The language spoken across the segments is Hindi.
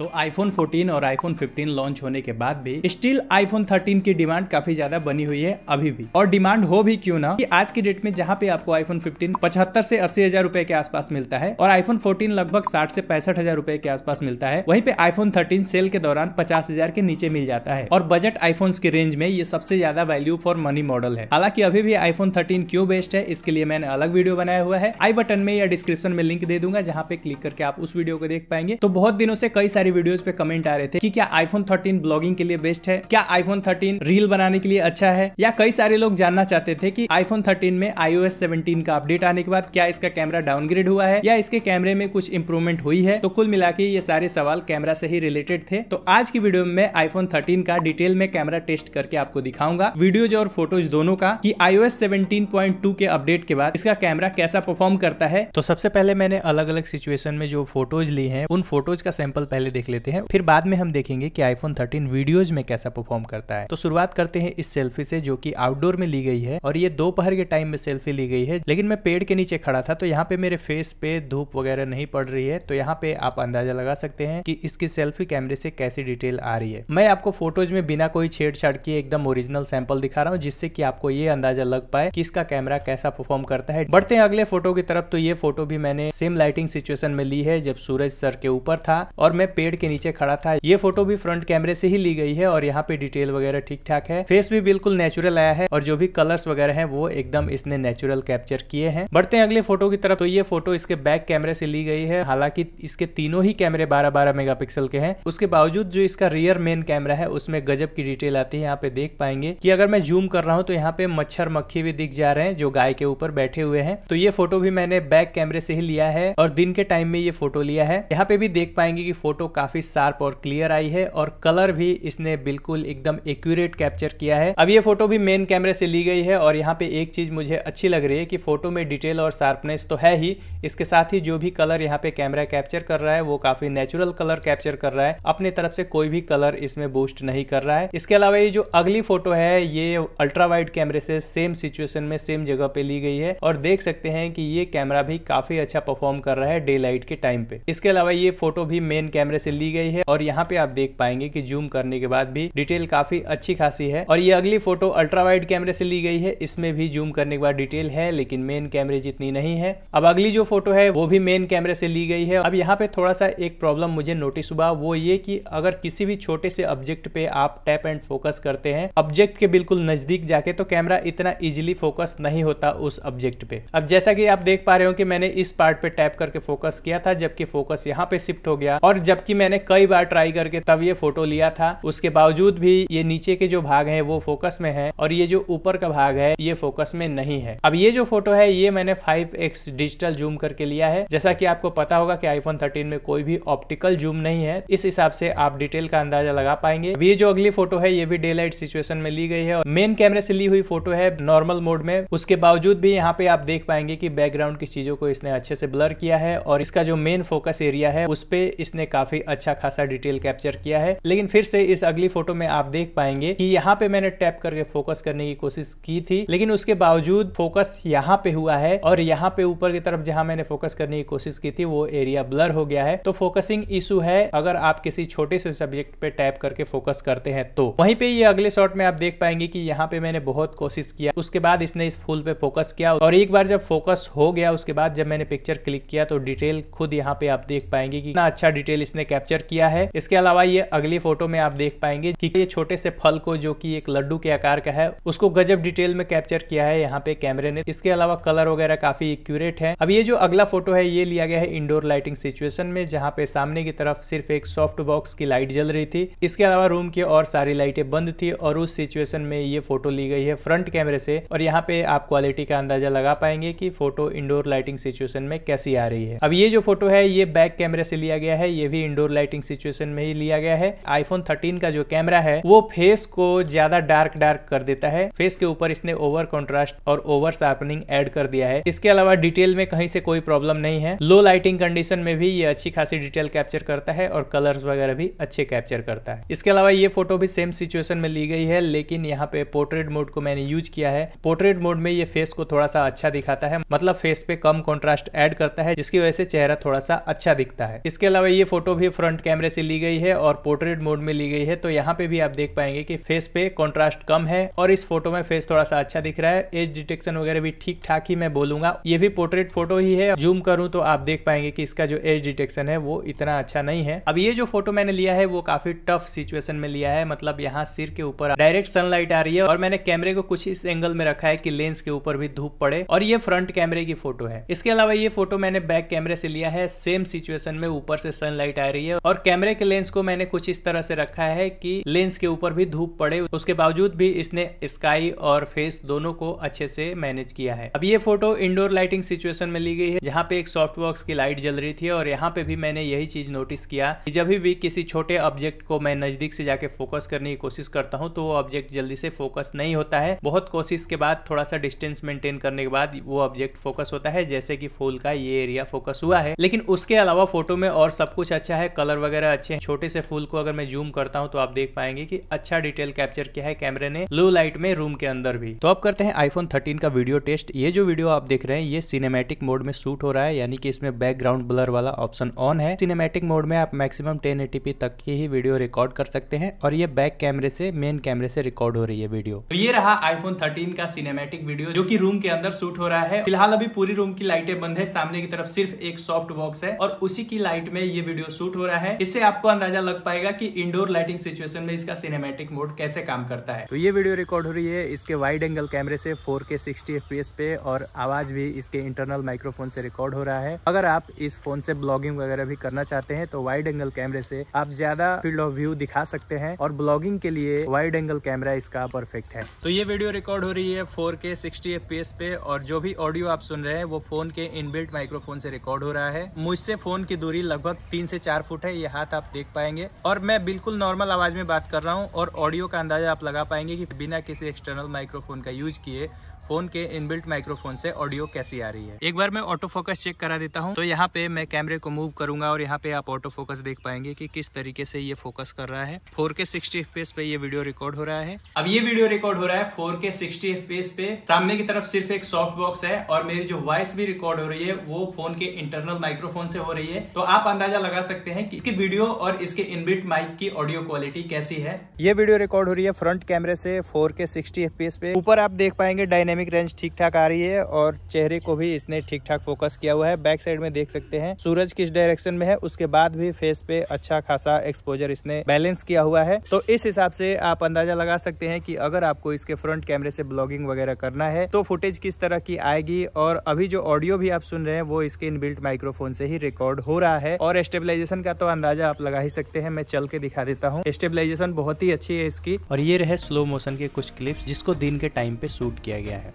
तो iPhone 14 और iPhone 15 लॉन्च होने के बाद भी स्टिल iPhone 13 की डिमांड काफी ज्यादा बनी हुई है अभी भी और डिमांड हो भी क्यों ना कि आज की डेट में जहाँ पे आपको iPhone 15 पचहत्तर से अस्सी हजार रूपए के आसपास मिलता है और iPhone 14 लगभग साठ से पैंसठ हजार रूपए के आसपास मिलता है वहीं पे iPhone 13 सेल के दौरान पचास हजार के नीचे मिल जाता है और बजट आईफोन के रेंज में ये सबसे ज्यादा वैल्यू फॉर मनी मॉडल है हालांकि अभी भी आईफोन थर्टीन क्यों बेस्ट है इसके लिए मैंने अलग वीडियो बनाया हुआ है आई बटन में या डिस्क्रिप्शन में लिंक दे दूंगा जहाँ पे क्लिक करके आप उस वीडियो को देख पाएंगे तो बहुत दिनों से कई सारी सारी वीडियोस पे कमेंट आ रहे थे कि क्या आईफोन 13 ब्लॉगिंग के लिए बेस्ट है क्या आईफोन 13 रील बनाने के लिए अच्छा है या कई सारे लोग जानना चाहते थे कि आईफोन 13 में आईओ एस का अपडेट आने के बाद क्या इसका कैमरा डाउनग्रेड हुआ है या इसके कैमरे में कुछ इंप्रूवमेंट हुई है तो कुल मिला के ये सारे सवाल कैमरा से ही रिलेटेड थे तो आज की वीडियो में मैं आईफोन थर्टीन का डिटेल में कैमरा टेस्ट करके आपको दिखाऊंगा वीडियोज और फोटोज दोनों का की आईओ एस के अपडेट के बाद इसका कैमरा कैसा परफॉर्म करता है तो सबसे पहले मैंने अलग अलग सिचुएशन में जो फोटोज ली है उन फोटोज का सैंपल पहले देख लेते हैं फिर बाद में हम देखेंगे कि आईफोन 13 वीडियोज में कैसा परफॉर्म करता है तो शुरुआत करते हैं इस सेल्फी से जो की आउटडोर में ली गई है और ये दोपहर के टाइम में सेल्फी ली गई है लेकिन मैं पेड़ के नीचे खड़ा था तो यहाँ पे मेरे फेस पे धूप वगैरह नहीं पड़ रही है तो यहाँ पे आप अंदाजा लगा सकते हैं कि इसकी सेल्फी कैमरे से कैसी डिटेल आ रही है मैं आपको फोटोज में बिना कोई छेड़छाड़ किए एकदम ओरिजिनल सैंपल दिखा रहा हूँ जिससे कि आपको ये अंदाजा लग पाए कि इसका कैमरा कैसा परफॉर्म करता है बढ़ते हैं अगले फोटो की तरफ तो ये फोटो भी मैंने सेम लाइटिंग सिचुएशन में ली है जब सूरज सर के ऊपर था और मैं पेड़ के नीचे खड़ा था ये फोटो भी फ्रंट कैमरे से ही ली गई है और यहाँ पे डिटेल वगैरह ठीक ठाक है फेस भी बिल्कुल नेचुरल आया है और जो भी कलर्स वगैरह है वो एकदम इसने नेचुरल कैप्चर किए हैं बढ़ते हैं अगले फोटो की तरफ तो ये फोटो इसके बैक कैमरे से ली गई है हालांकि इसके तीनों ही कैमरे बारह बारह मेगा के है उसके बावजूद जो इसका रियर मेन कैमरा है उसमें गजब की डिटेल आती है यहाँ पे देख पाएंगे की अगर मैं जूम कर रहा हूँ तो यहाँ पे मच्छर मक्खी भी दिख जा रहे हैं जो गाय के ऊपर बैठे हुए हैं तो ये फोटो भी मैंने बैक कैमरे से ही लिया है और दिन के टाइम में ये फोटो लिया है यहाँ पे भी देख पाएंगे की फोटो काफ़ी शार्प और क्लियर आई है और कलर भी इसने बिल्कुल एकदम एक्यूरेट कैप्चर किया है अब ये फोटो भी मेन कैमरे से ली गई है और यहाँ पे एक चीज़ मुझे अच्छी लग रही है कि फोटो में डिटेल और शार्पनेस तो है ही इसके साथ ही जो भी कलर यहाँ पे कैमरा कैप्चर कर रहा है वो काफ़ी नेचुरल कलर कैप्चर कर रहा है अपने तरफ से कोई भी कलर इसमें बूस्ट नहीं कर रहा है इसके अलावा ये जो अगली फोटो है ये अल्ट्रा वाइड कैमरे से सेम सिचुएशन में सेम जगह पे ली गई है और देख सकते हैं कि ये कैमरा भी काफ़ी अच्छा परफॉर्म कर रहा है डे लाइट के टाइम पे इसके अलावा ये फोटो भी मेन कैमरे से ली गई है और यहाँ पे आप देख पाएंगे कि जूम करने के बाद भी डिटेल काफी अच्छी खासी है और ये अगली फोटो अल्ट्रा वाइड कैमरे से ली गई है इसमें भी जूम करने के बाद डिटेल है लेकिन मेन कैमरे जितनी नहीं है अब अगली जो फोटो है वो भी मेन कैमरे से ली गई है अब यहाँ पे थोड़ा सा एक प्रॉब्लम मुझे नोटिस हुआ वो ये कि अगर किसी भी छोटे से ऑब्जेक्ट पे आप टैप एंड फोकस करते हैं ऑब्जेक्ट के बिल्कुल नजदीक जाके तो कैमरा इतना इजिली फोकस नहीं होता उस ऑब्जेक्ट पे अब जैसा की आप देख पा रहे हो कि मैंने इस पार्ट पे टैप करके फोकस किया था जबकि फोकस यहाँ पे शिफ्ट हो गया और जबकि जबकि मैंने कई बार ट्राई करके तब ये फोटो लिया था उसके बावजूद भी ये नीचे के जो भाग है वो फोकस में है और ये जो ऊपर का भाग है ये फोकस में नहीं है अब ये जो फोटो है ये मैंने फाइव डिजिटल जूम करके लिया है जैसा की आपको पता होगा की आईफोन थर्टीन में कोई भी ऑप्टिकल जूम नहीं है इस हिसाब से आप डिटेल का अंदाजा लगा पाएंगे ये जो अगली फोटो है ये भी डे लाइट सिचुएशन में ली गई है और मेन कैमरे से ली हुई फोटो है नॉर्मल मोड में उसके बावजूद भी यहाँ पे आप देख पाएंगे कि बैकग्राउंड की चीजों को इसने अच्छे से ब्लर किया है और इसका जो मेन फोकस एरिया है उस पर इसने काफी भी अच्छा खासा डिटेल कैप्चर किया है लेकिन फिर से इस अगली फोटो में आप देख पाएंगे कि यहाँ पे मैंने टैप करके फोकस करने की कोशिश की थी लेकिन उसके बावजूद फोकस यहाँ पे हुआ है और यहाँ पे ऊपर की तरफ जहाँ मैंने फोकस करने की कोशिश की थी वो एरिया ब्लर हो गया है तो फोकसिंग इशू है अगर आप किसी छोटे से सब्जेक्ट पे टैप करके फोकस करते हैं तो वहीं पे ये अगले शॉट में आप देख पाएंगे कि यहाँ पे मैंने बहुत कोशिश किया उसके बाद इसने इस फूल पे फोकस किया और एक बार जब फोकस हो गया उसके बाद जब मैंने पिक्चर क्लिक किया तो डिटेल खुद यहाँ पे आप देख पाएंगे कि इतना अच्छा डिटेल इसने कैप्चर किया है इसके अलावा ये अगली फोटो में आप देख पाएंगे कि ये छोटे से फल को जो कि एक लड्डू के आकार का है उसको गजब डिटेल में कैप्चर किया है यहाँ पे कैमरे ने इसके अलावा कलर वगैरह काफी एक्यूरेट है अब ये जो अगला फोटो है ये लिया गया है इंडोर लाइटिंग सिचुएशन में जहाँ पे सामने की तरफ सिर्फ एक सॉफ्ट बॉक्स की लाइट जल रही थी इसके अलावा रूम की और सारी लाइटें बंद थी और उस सिचुएशन में ये फोटो ली गई है फ्रंट कैमरे से और यहाँ पे आप क्वालिटी का अंदाजा लगा पाएंगे की फोटो इंडोर लाइटिंग सिचुएशन में कैसी आ रही है अब ये जो फोटो है ये बैक कैमरे से लिया गया है ये भी इंडोर डोर लाइटिंग सिचुएशन में ही लिया गया है आईफोन थर्टीन का जो कैमरा है वो फेस को ज्यादा डार्क डार्क कर देता है फेस के ऊपर इसने ओवर कॉन्ट्रास्ट और ओवर शार्पनिंग एड कर दिया है इसके अलावा डिटेल में कहीं से कोई प्रॉब्लम नहीं है लो लाइटिंग कंडीशन में भी ये अच्छी खासी डिटेल कैप्चर करता है और कलर्स वगैरह भी अच्छे कैप्चर करता है इसके अलावा ये फोटो भी सेम सिचुएशन में ली गई है लेकिन यहाँ पे पोर्ट्रेट मोड को मैंने यूज किया है पोर्ट्रेट मोड में ये फेस को थोड़ा सा अच्छा दिखाता है मतलब फेस पे कम कॉन्ट्रास्ट एड करता है जिसकी वजह से चेहरा थोड़ा सा अच्छा दिखता है इसके अलावा ये फोटो भी फ्रंट कैमरे से ली गई है और पोर्ट्रेट मोड में ली गई है तो यहाँ पे भी आप देख पाएंगे कि फेस पे कॉन्ट्रास्ट कम है और इस फोटो में फेस थोड़ा सा अच्छा दिख रहा है एज डिटेक्शन वगैरह भी ठीक ठाक ही मैं बोलूंगा ये भी पोर्ट्रेट फोटो ही है जूम करूं तो आप देख पाएंगे कि इसका जो एज डिटेक्शन है वो इतना अच्छा नहीं है अब ये जो फोटो मैंने लिया है वो काफी टफ सिचुएशन में लिया है मतलब यहाँ सिर के ऊपर डायरेक्ट सनलाइट आ रही है और मैंने कैमरे को कुछ इस एंगल में रखा है की लेंस के ऊपर भी धूप पड़े और ये फ्रंट कैमरे की फोटो है इसके अलावा ये फोटो मैंने बैक कैमरे से लिया है सेम सिचुएशन में ऊपर से सनलाइट आया रही है और कैमरे के लेंस को मैंने कुछ इस तरह से रखा है कि लेंस के ऊपर भी धूप पड़े उसके बावजूद भी इसने स्काई और फेस दोनों को अच्छे से मैनेज किया है अब ये फोटो इंडोर लाइटिंग सिचुएशन में ली गई है जहाँ पे एक सॉफ्ट की लाइट जल रही थी और यहाँ पे भी मैंने यही चीज नोटिस किया कि जब भी किसी छोटे ऑब्जेक्ट को मैं नजदीक से जाके फोकस करने की कोशिश करता हूँ तो वो ऑब्जेक्ट जल्दी से फोकस नहीं होता है बहुत कोशिश के बाद थोड़ा सा डिस्टेंस मेंटेन करने के बाद वो ऑब्जेक्ट फोकस होता है जैसे कि फूल का ये एरिया फोकस हुआ है लेकिन उसके अलावा फोटो में और सब कुछ अच्छा है है कलर वगैरह अच्छे हैं छोटे से फूल को अगर मैं जूम करता हूँ तो आप देख पाएंगे कि अच्छा डिटेल कैप्चर किया है कैमरे ने ब्लू लाइट में रूम के अंदर भी तो अब करते हैं आईफोन 13 का वीडियो टेस्ट ये जो वीडियो आप देख रहे हैं ये सिनेमेटिक मोड में शूट हो रहा है यानी कि इसमें बैकग्राउंड ब्लर वाला ऑप्शन ऑन है सिनेमेटिक मोड में आप मैक्सिमम टेन तक की ही वीडियो रिकॉर्ड कर सकते हैं और ये बैक कैमरे से मेन कैमरे से रिकॉर्ड हो रही है वीडियो तो ये रहा आईफोन थर्टीन का सिनेमेटिक वीडियो जो की रूम के अंदर शूट हो रहा है फिलहाल अभी पूरी रूम की लाइटें बंद है सामने की तरफ सिर्फ एक सॉफ्ट बॉक्स है और उसी की लाइट में ये वीडियो शूट शूट हो रहा है इससे आपको अंदाजा लग पाएगा कि इंडोर लाइटिंग सिचुएशन में इसका सिनेमेटिक मोड कैसे काम करता है तो ये वीडियो रिकॉर्ड हो रही है इसके वाइड एंगल कैमरे से फोर के सिक्सटी एफ पे और आवाज भी इसके इंटरनल माइक्रोफोन से रिकॉर्ड हो रहा है अगर आप इस फोन से ब्लॉगिंग वगैरह भी करना चाहते हैं तो वाइड एंगल कैमरे से आप ज्यादा फील्ड ऑफ व्यू दिखा सकते हैं और ब्लॉगिंग के लिए वाइड एंगल कैमरा इसका परफेक्ट है तो ये वीडियो रिकॉर्ड हो रही है फोर के सिक्सटी पे और जो भी ऑडियो आप सुन रहे हैं वो फोन के इनबिल्ट माइक्रोफोन से रिकॉर्ड हो रहा है मुझसे फोन की दूरी लगभग तीन से चार चार फुट है ये हाथ आप देख पाएंगे और मैं बिल्कुल नॉर्मल आवाज में बात कर रहा हूँ और ऑडियो का अंदाजा आप लगा पाएंगे कि बिना किसी एक्सटर्नल माइक्रोफोन का यूज किए फोन के इनबिल्ट माइक्रोफोन से ऑडियो कैसी आ रही है एक बार मैं ऑटो फोकस चेक करा देता हूँ तो यहाँ पे मैं कैमरे को मूव करूंगा और यहाँ पे आप ऑटो फोकस देख पाएंगे कि किस तरीके से ये फोकस कर रहा है फोर के सिक्सटी पे ये वीडियो रिकॉर्ड हो रहा है अब ये वीडियो रिकॉर्ड हो रहा है फोर के सिक्सटी पे सामने की तरफ सिर्फ एक सॉफ्ट बॉक्स है और मेरी जो वॉइस भी रिकॉर्ड हो रही है वो फोन के इंटरनल माइक्रोफोन से हो रही है तो आप अंदाजा लगा सकते हैं कि इसकी वीडियो और इसके इनबिल्ट माइक की ऑडियो क्वालिटी कैसी है ये वीडियो रिकॉर्ड हो रही है फ्रंट कैमरे से फोर के सिक्सटी पे ऊपर आप देख पाएंगे डायनेमिक डायनेमिक रेंज ठीक ठाक आ रही है और चेहरे को भी इसने ठीक ठाक फोकस किया हुआ है बैक साइड में देख सकते हैं सूरज किस डायरेक्शन में है उसके बाद भी फेस पे अच्छा खासा एक्सपोजर इसने बैलेंस किया हुआ है तो इस हिसाब से आप अंदाजा लगा सकते हैं कि अगर आपको इसके फ्रंट कैमरे से ब्लॉगिंग वगैरह करना है तो फुटेज किस तरह की आएगी और अभी जो ऑडियो भी आप सुन रहे हैं वो इसके इनबिल्ट माइक्रोफोन से ही रिकॉर्ड हो रहा है और स्टेबलाइजेशन का तो अंदाजा आप लगा ही सकते हैं मैं चल के दिखा देता हूँ स्टेबिलाईजेशन बहुत ही अच्छी है इसकी और ये रहे स्लो मोशन के कुछ क्लिप्स जिसको दिन के टाइम पे शूट किया गया है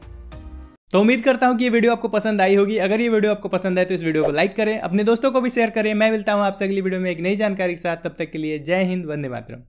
तो उम्मीद करता हूं कि ये वीडियो आपको पसंद आई होगी अगर ये वीडियो आपको पसंद आए तो इस वीडियो को लाइक करें अपने दोस्तों को भी शेयर करें मैं मिलता हूं आपसे अगली वीडियो में एक नई जानकारी के साथ तब तक के लिए जय हिंद वंदे मातरम